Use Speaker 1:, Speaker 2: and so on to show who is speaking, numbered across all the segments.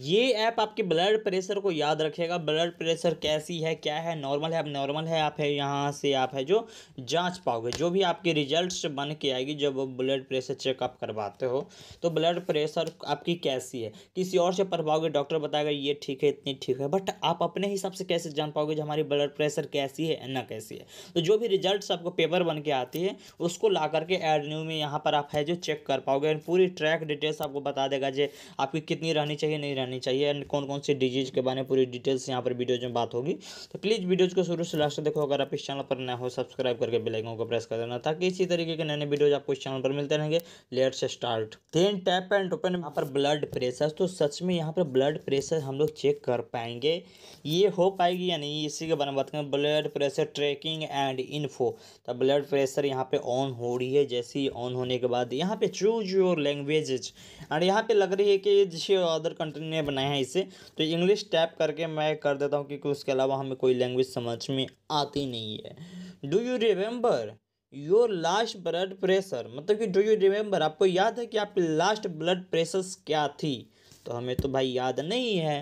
Speaker 1: ये ऐप आपके blood pressure को याद रखेगा ब्लड प्रेशर कैसी है क्या है नॉर्मल है अब नॉर्मल है आप है यहाँ से आप है जो जांच पाओगे जो भी आपके रिजल्ट्स बन के आएगी जब ब्लड प्रेशर चेकअप करवाते हो तो ब्लड प्रेशर आपकी कैसी है किसी और से पढ़ पाओगे डॉक्टर बताएगा ये ठीक है इतनी ठीक है बट आप अपने हिसाब से कैसे जान पाओगे जो हमारी ब्लड प्रेशर कैसी है ना कैसी है तो जो भी रिजल्ट आपको पेपर बन के आती है उसको ला करके एड न्यू में यहाँ पर आप है जो चेक कर पाओगे पूरी ट्रैक डिटेल्स आपको बता देगा जे आपकी कितनी रहनी चाहिए नहीं रहनी चाहिए एंड कौन कौन सी डिजीज़ के बारे में पूरी डिटेल्स यहाँ पर वीडियोज में बात होगी तो प्लीज़ वीडियोज़ को शुरू से लास्ट देखो अगर आप इस चैनल पर नए हो सब्सक्राइब करके बिलाइकों को प्रेस कर देना ताकि इसी तरीके के नए नए वीडियोज आपको इस चैनल पर मिलते रहेंगे let's start then tap and open यहाँ पर ब्लड प्रेशर तो सच में यहाँ पर ब्लड प्रेशर हम लोग चेक कर पाएंगे ये हो पाएगी या नहीं इसी के बारे में बात करें blood pressure tracking and info तो ब्लड प्रेशर यहाँ पे ऑन हो रही है जैसे ही ऑन होने के बाद यहाँ पे चूज योर लैंग्वेज एंड यहाँ पे लग रही है कि जिसे अदर कंट्री ने बनाया है इसे तो इंग्लिश टैप करके मैं कर देता हूँ क्योंकि उसके अलावा हमें कोई लैंग्वेज समझ में आती नहीं है do you remember your last blood pressure मतलब कि डू यू रिमेंबर आपको याद है कि आपकी लास्ट ब्लड प्रेशर क्या थी तो हमें तो भाई याद नहीं है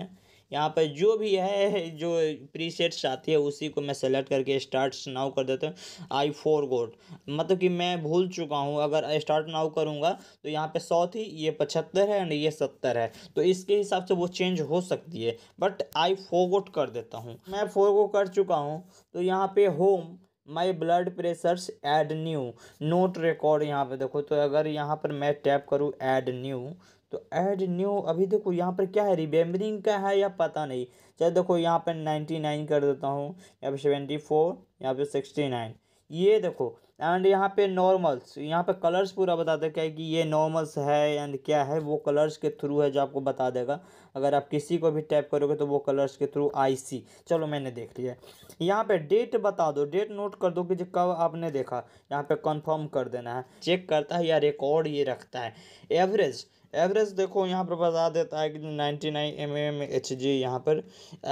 Speaker 1: यहाँ पर जो भी है जो प्रीसेट्स आती है उसी को मैं सेलेक्ट करके स्टार्ट नाउ कर देता हूँ आई फोर गोट मतलब कि मैं भूल चुका हूँ अगर स्टार्ट नाउ करूँगा तो यहाँ पे सौ थी ये पचहत्तर है एंड ये सत्तर है तो इसके हिसाब से वो चेंज हो सकती है बट आई फोर गोट कर देता हूँ मैं फोर गोट कर चुका हूँ तो यहाँ पे home my blood pressures add new note record यहाँ पे देखो तो अगर यहाँ पर मैं टैप करूँ एड न्यू तो ऐड न्यू अभी देखो यहाँ पर क्या है रिमेम्बरिंग का है या पता नहीं चलो देखो यहाँ पर नाइन्टी नाइन कर देता हूँ यहाँ पर सेवेंटी फोर यहाँ पर सिक्सटी नाइन ये देखो एंड यहाँ पे नॉर्मल्स यहाँ पे कलर्स पूरा बता क्या है कि ये नॉर्मल्स है एंड क्या है वो कलर्स के थ्रू है जो आपको बता देगा अगर आप किसी को भी टैप करोगे तो वो कलर्स के थ्रू आईसी चलो मैंने देख लिया यहाँ पे डेट बता दो डेट नोट कर दो कि जब कब आपने देखा यहाँ पे कंफर्म कर देना है चेक करता है या रिकॉर्ड ये रखता है एवरेज एवरेज देखो यहाँ पर बता देता है कि 99 nine M M H G यहाँ पर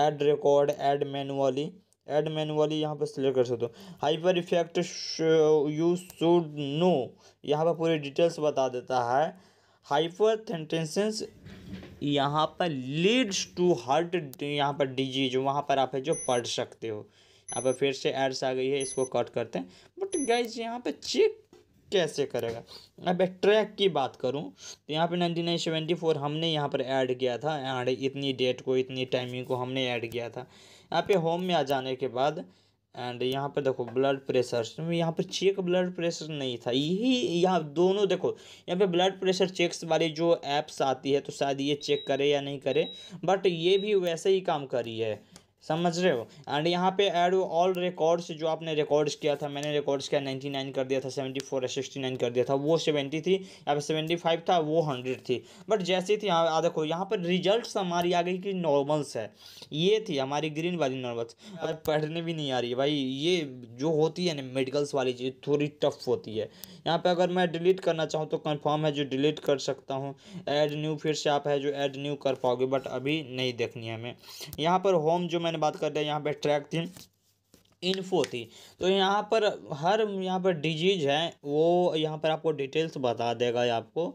Speaker 1: add record add manually add manually यहाँ पर सिलेक्ट कर सकते हो hyper effect you should know यहाँ पर पूरी डिटेल्स बता देता है हाइपर थेंटेंसेंस यहाँ पर लीड्स टू हार्ट यहाँ पर डिजीज वहाँ पर आप है जो पढ़ सकते हो यहाँ पर फिर से एड्स आ गई है इसको कट करते हैं बट गाइज यहाँ पर चेक कैसे करेगा अब ट्रैक की बात करूं तो यहाँ पे फोर हमने यहाँ पर ऐड किया था एंड इतनी डेट को इतनी टाइमिंग को हमने ऐड किया था यहाँ पे होम में आ जाने के बाद एंड यहाँ पर देखो ब्लड प्रेशर तो यहाँ पर चेक ब्लड प्रेशर नहीं था यही यहाँ दोनों देखो यहाँ पे ब्लड प्रेशर चेक्स वाली जो ऐप्स आती है तो शायद ये चेक करे या नहीं करे बट ये भी वैसे ही काम करी है समझ रहे हो एंड यहाँ पे ऐड ऑल रिकॉर्ड्स जो आपने रिकॉर्ड्स किया था मैंने रिकॉर्ड्स किया नाइन्टी नाइन कर दिया था सेवेंटी फोर सिक्सटी नाइन कर दिया था वो सेवेंटी थी या फिर सेवेंटी फाइव था वो हंड्रेड थी बट जैसे थी यहाँ देखो यहाँ पर रिजल्ट हमारी आ गई कि नॉर्मल्स है ये थी हमारी ग्रीन वाली नॉर्मल्स अब पढ़ने भी नहीं आ रही भाई ये जो होती है ना मेडिकल्स वाली चीज़ थोड़ी टफ होती है यहाँ पर अगर मैं डिलीट करना चाहूँ तो कन्फर्म है जो डिलीट कर सकता हूँ एड न्यू फिर से आप है जो एड न्यू कर पाओगे बट अभी नहीं देखनी है हमें यहाँ पर होम जो मैं मैंने बात कर दिया यहाँ पे ट्रैक थी इन्फो थी तो यहाँ पर हर यहाँ पर डिजीज है वो यहाँ पर आपको डिटेल्स बता देगा आपको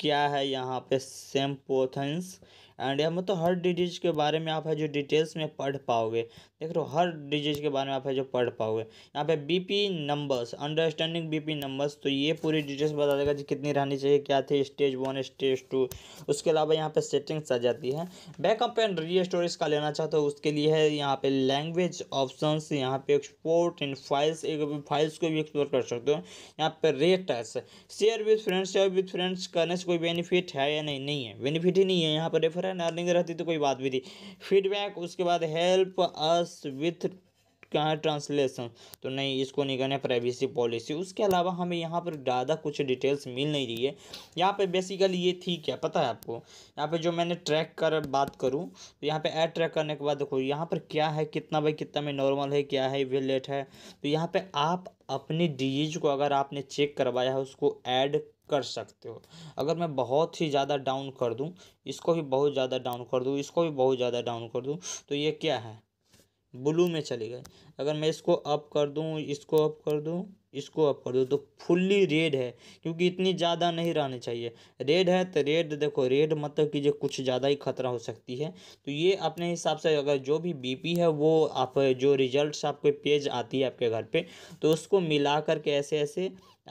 Speaker 1: क्या है यहाँ पे सेम्पोथन्स एंड यह मतलब हर डिजीज़ के बारे में आप है जो डिटेल्स में पढ़ पाओगे देख रहे हो हर डिजीज़ के बारे में आप है जो पढ़ पाओगे यहाँ पे BP numbers understanding BP numbers तो ये पूरी डिटेल्स बता देगा जी कितनी रहनी चाहिए क्या थी स्टेज वन स्टेज टू उसके अलावा यहाँ पे सेटिंग्स आ जाती है बैकअप एंड री स्टोरेज का लेना चाहते हो उसके लिए है यहाँ पे लैंग्वेज ऑप्शन यहाँ पे एक्सपोर्ट इन फाइल्स एक फाइल्स को भी एक्सप्लोर कर सकते हो यहाँ पे rate share with friends share with friends करने से कोई बेनिफिट है या नहीं नहीं है बेनिफिट ही नहीं है यहाँ पर रेफर रिटर्न अर्निंग रहती तो कोई बात भी थी फीडबैक उसके बाद हेल्प अस विथ कहाँ ट्रांसलेशन तो नहीं इसको नहीं करना प्राइवेसी पॉलिसी उसके अलावा हमें यहाँ पर ज़्यादा कुछ डिटेल्स मिल नहीं रही है यहाँ पे बेसिकली ये थी क्या पता है आपको यहाँ पे जो मैंने ट्रैक कर बात करूँ तो यहाँ पे ऐड ट्रैक करने के बाद देखो यहाँ पर क्या है कितना बाई कितना में नॉर्मल है क्या है वेलेट है तो यहाँ पर आप अपनी डीज को अगर आपने चेक करवाया है उसको ऐड कर सकते हो अगर मैं बहुत ही ज़्यादा डाउन कर दूँ इसको भी बहुत ज़्यादा डाउन कर दूँ इसको भी बहुत ज़्यादा डाउन कर दूँ तो ये क्या है ब्लू में चली गई अगर मैं इसको अप कर दूँ इसको अप कर दूँ इसको अप कर दूँ तो फुल्ली रेड है क्योंकि इतनी ज़्यादा नहीं रहनी चाहिए रेड है तो रेड देखो रेड मतलब कि जो कुछ ज़्यादा ही खतरा हो सकती है तो ये अपने हिसाब से अगर जो भी बीपी है वो आप जो रिजल्ट्स आपके पेज आती है आपके घर पे तो उसको मिला करके ऐसे ऐसे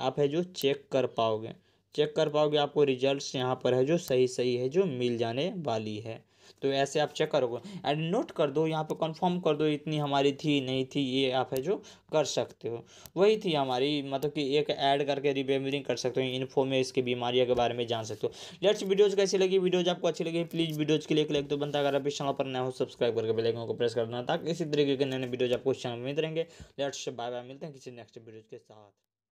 Speaker 1: आप है जो चेक कर पाओगे चेक कर पाओगे आपको रिजल्ट्स यहाँ पर है जो सही सही है जो मिल जाने वाली है तो ऐसे आप चेक करोगे एंड नोट कर दो यहाँ पे कंफर्म कर दो इतनी हमारी थी नहीं थी ये आप है जो कर सकते हो वही थी हमारी मतलब कि एक ऐड करके रिमेम्बरिंग कर सकते हो इन्फो में इसकी बीमारियों के बारे में जान सकते हो लेट्स वीडियोज कैसी लगी वीडियोज आपको अच्छी लगी प्लीज़ वीडियोज के लिए एक लाइक तो बनता अगर आप इस चैनल पर नया हो सब्सक्राइब करके बेलाइकन को प्रेस करना ताकि इसी तरीके के नए नए वीडियोज आपको इस चैनल में मिलते रहेंगे लेट्स बाय बाय मिलते हैं किसी नेक्स्ट वीडियोज के साथ